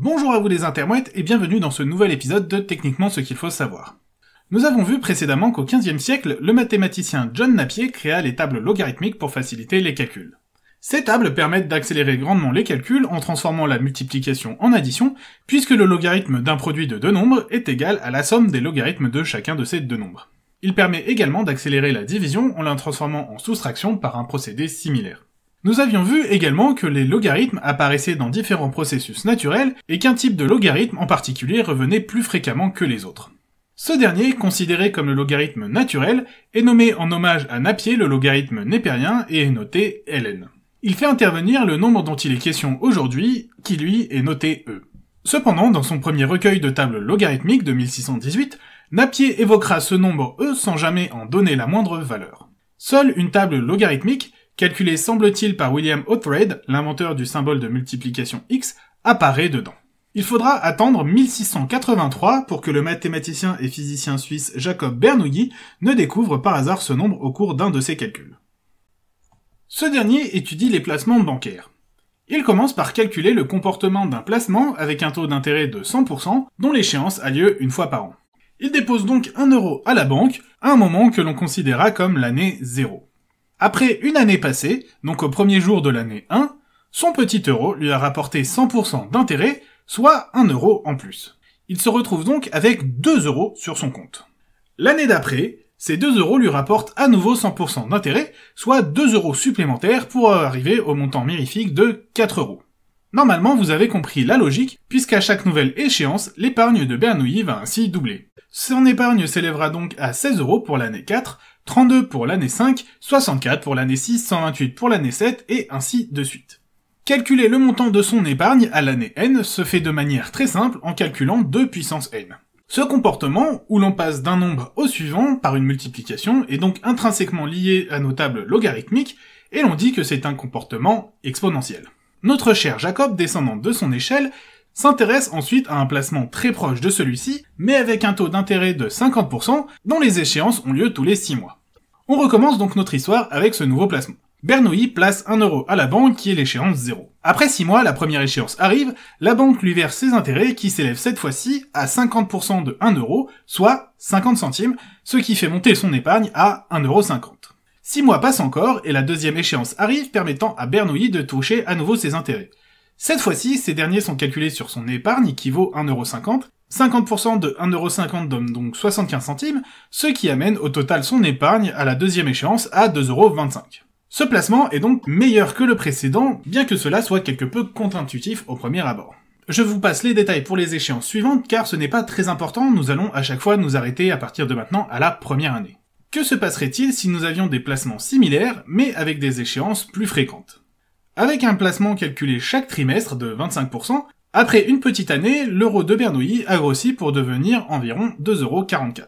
Bonjour à vous les intermouettes et bienvenue dans ce nouvel épisode de Techniquement ce qu'il faut savoir. Nous avons vu précédemment qu'au XVe siècle, le mathématicien John Napier créa les tables logarithmiques pour faciliter les calculs. Ces tables permettent d'accélérer grandement les calculs en transformant la multiplication en addition, puisque le logarithme d'un produit de deux nombres est égal à la somme des logarithmes de chacun de ces deux nombres. Il permet également d'accélérer la division en la transformant en soustraction par un procédé similaire. Nous avions vu également que les logarithmes apparaissaient dans différents processus naturels et qu'un type de logarithme en particulier revenait plus fréquemment que les autres. Ce dernier, considéré comme le logarithme naturel, est nommé en hommage à Napier le logarithme népérien et est noté ln. Il fait intervenir le nombre dont il est question aujourd'hui, qui lui est noté e. Cependant, dans son premier recueil de tables logarithmiques de 1618, Napier évoquera ce nombre e sans jamais en donner la moindre valeur. Seule une table logarithmique calculé semble-t-il par William Othred, l'inventeur du symbole de multiplication x, apparaît dedans. Il faudra attendre 1683 pour que le mathématicien et physicien suisse Jacob Bernoulli ne découvre par hasard ce nombre au cours d'un de ses calculs. Ce dernier étudie les placements bancaires. Il commence par calculer le comportement d'un placement avec un taux d'intérêt de 100% dont l'échéance a lieu une fois par an. Il dépose donc 1 euro à la banque à un moment que l'on considérera comme l'année 0. Après une année passée, donc au premier jour de l'année 1, son petit euro lui a rapporté 100% d'intérêt, soit 1 euro en plus. Il se retrouve donc avec 2 euros sur son compte. L'année d'après, ces 2 euros lui rapportent à nouveau 100% d'intérêt, soit 2 euros supplémentaires pour arriver au montant mirifique de 4 euros. Normalement, vous avez compris la logique, puisqu'à chaque nouvelle échéance, l'épargne de Bernoulli va ainsi doubler. Son épargne s'élèvera donc à 16 euros pour l'année 4, 32 pour l'année 5, 64 pour l'année 6, 128 pour l'année 7, et ainsi de suite. Calculer le montant de son épargne à l'année n se fait de manière très simple en calculant 2 puissance n. Ce comportement, où l'on passe d'un nombre au suivant par une multiplication, est donc intrinsèquement lié à nos tables logarithmiques, et l'on dit que c'est un comportement exponentiel. Notre cher Jacob, descendant de son échelle, s'intéresse ensuite à un placement très proche de celui-ci, mais avec un taux d'intérêt de 50%, dont les échéances ont lieu tous les 6 mois. On recommence donc notre histoire avec ce nouveau placement. Bernoulli place 1 euro à la banque qui est l'échéance 0. Après 6 mois, la première échéance arrive, la banque lui verse ses intérêts qui s'élèvent cette fois-ci à 50% de 1 euro, soit 50 centimes, ce qui fait monter son épargne à 1,50€. euro. 6 mois passent encore et la deuxième échéance arrive permettant à Bernoulli de toucher à nouveau ses intérêts. Cette fois-ci, ces derniers sont calculés sur son épargne qui vaut 1,50€ 50% de 1,50€ donne donc 75 centimes, ce qui amène au total son épargne à la deuxième échéance à 2,25€. Ce placement est donc meilleur que le précédent, bien que cela soit quelque peu contre-intuitif au premier abord. Je vous passe les détails pour les échéances suivantes car ce n'est pas très important, nous allons à chaque fois nous arrêter à partir de maintenant à la première année. Que se passerait-il si nous avions des placements similaires mais avec des échéances plus fréquentes Avec un placement calculé chaque trimestre de 25%, après une petite année, l'euro de Bernoulli a grossi pour devenir environ 2,44€.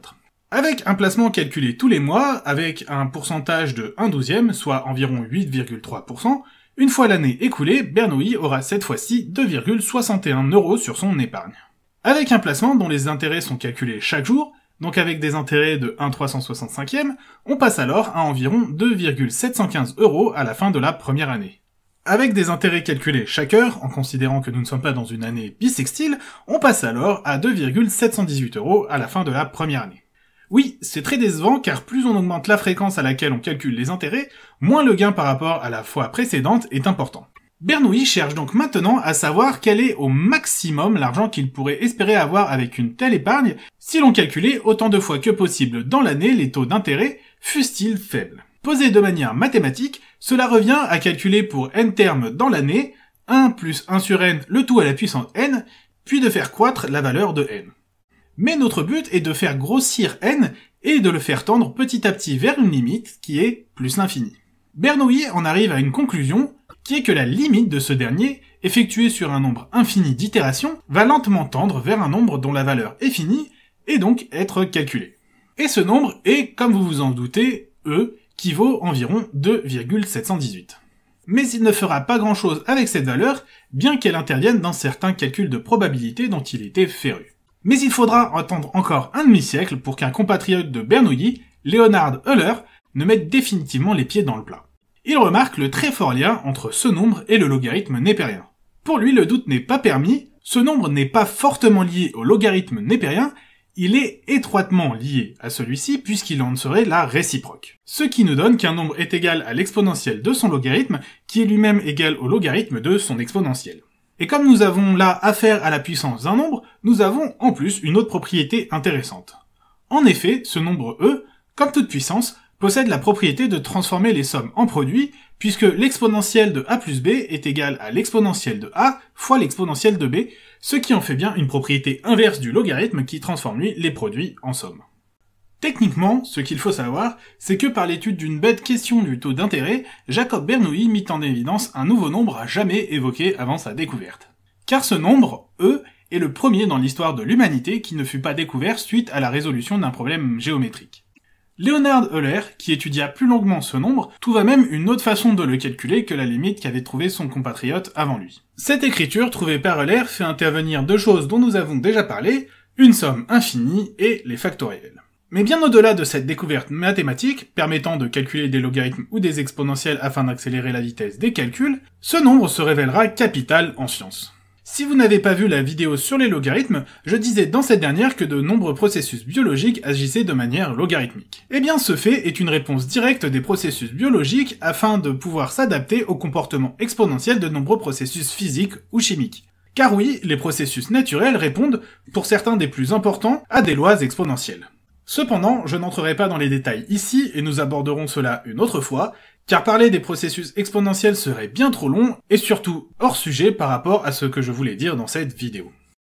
Avec un placement calculé tous les mois, avec un pourcentage de 1 douzième, soit environ 8,3%, une fois l'année écoulée, Bernoulli aura cette fois-ci 2,61€ sur son épargne. Avec un placement dont les intérêts sont calculés chaque jour, donc avec des intérêts de 1 365 on passe alors à environ 2,715 euros à la fin de la première année. Avec des intérêts calculés chaque heure, en considérant que nous ne sommes pas dans une année bissextile, on passe alors à 2,718 euros à la fin de la première année. Oui, c'est très décevant car plus on augmente la fréquence à laquelle on calcule les intérêts, moins le gain par rapport à la fois précédente est important. Bernoulli cherche donc maintenant à savoir quel est au maximum l'argent qu'il pourrait espérer avoir avec une telle épargne si l'on calculait autant de fois que possible dans l'année les taux d'intérêt, fussent-ils faibles. Posé de manière mathématique, cela revient à calculer pour n termes dans l'année 1 plus 1 sur n, le tout à la puissance n, puis de faire croître la valeur de n. Mais notre but est de faire grossir n et de le faire tendre petit à petit vers une limite qui est plus l'infini. Bernoulli en arrive à une conclusion qui est que la limite de ce dernier, effectuée sur un nombre infini d'itérations, va lentement tendre vers un nombre dont la valeur est finie et donc être calculée. Et ce nombre est, comme vous vous en doutez, E, qui vaut environ 2,718. Mais il ne fera pas grand-chose avec cette valeur, bien qu'elle intervienne dans certains calculs de probabilité dont il était féru. Mais il faudra attendre encore un demi-siècle pour qu'un compatriote de Bernoulli, Leonhard Euler, ne mette définitivement les pieds dans le plat. Il remarque le très fort lien entre ce nombre et le logarithme népérien. Pour lui, le doute n'est pas permis, ce nombre n'est pas fortement lié au logarithme népérien, il est étroitement lié à celui-ci puisqu'il en serait la réciproque. Ce qui nous donne qu'un nombre est égal à l'exponentielle de son logarithme, qui est lui-même égal au logarithme de son exponentielle. Et comme nous avons là affaire à la puissance d'un nombre, nous avons en plus une autre propriété intéressante. En effet, ce nombre e, comme toute puissance, possède la propriété de transformer les sommes en produits, puisque l'exponentielle de a plus b est égal à l'exponentielle de a fois l'exponentielle de b, ce qui en fait bien une propriété inverse du logarithme qui transforme lui les produits en sommes. Techniquement, ce qu'il faut savoir, c'est que par l'étude d'une bête question du taux d'intérêt, Jacob Bernoulli mit en évidence un nouveau nombre à jamais évoqué avant sa découverte. Car ce nombre, E, est le premier dans l'histoire de l'humanité qui ne fut pas découvert suite à la résolution d'un problème géométrique. Leonard Euler, qui étudia plus longuement ce nombre, trouva même une autre façon de le calculer que la limite qu'avait trouvée son compatriote avant lui. Cette écriture trouvée par Euler fait intervenir deux choses dont nous avons déjà parlé, une somme infinie et les factoriels. Mais bien au-delà de cette découverte mathématique, permettant de calculer des logarithmes ou des exponentielles afin d'accélérer la vitesse des calculs, ce nombre se révélera capital en science. Si vous n'avez pas vu la vidéo sur les logarithmes, je disais dans cette dernière que de nombreux processus biologiques agissaient de manière logarithmique. Eh bien ce fait est une réponse directe des processus biologiques afin de pouvoir s'adapter au comportement exponentiel de nombreux processus physiques ou chimiques. Car oui, les processus naturels répondent, pour certains des plus importants, à des lois exponentielles. Cependant, je n'entrerai pas dans les détails ici et nous aborderons cela une autre fois, car parler des processus exponentiels serait bien trop long et surtout hors sujet par rapport à ce que je voulais dire dans cette vidéo.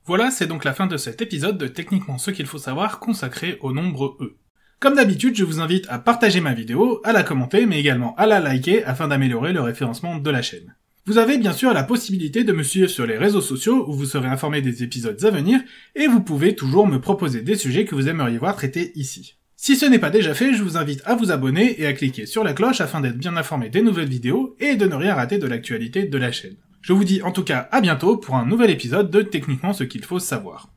Voilà, c'est donc la fin de cet épisode de Techniquement ce qu'il faut savoir consacré au nombre E. Comme d'habitude, je vous invite à partager ma vidéo, à la commenter, mais également à la liker afin d'améliorer le référencement de la chaîne. Vous avez bien sûr la possibilité de me suivre sur les réseaux sociaux où vous serez informé des épisodes à venir et vous pouvez toujours me proposer des sujets que vous aimeriez voir traités ici. Si ce n'est pas déjà fait, je vous invite à vous abonner et à cliquer sur la cloche afin d'être bien informé des nouvelles vidéos et de ne rien rater de l'actualité de la chaîne. Je vous dis en tout cas à bientôt pour un nouvel épisode de Techniquement ce qu'il faut savoir.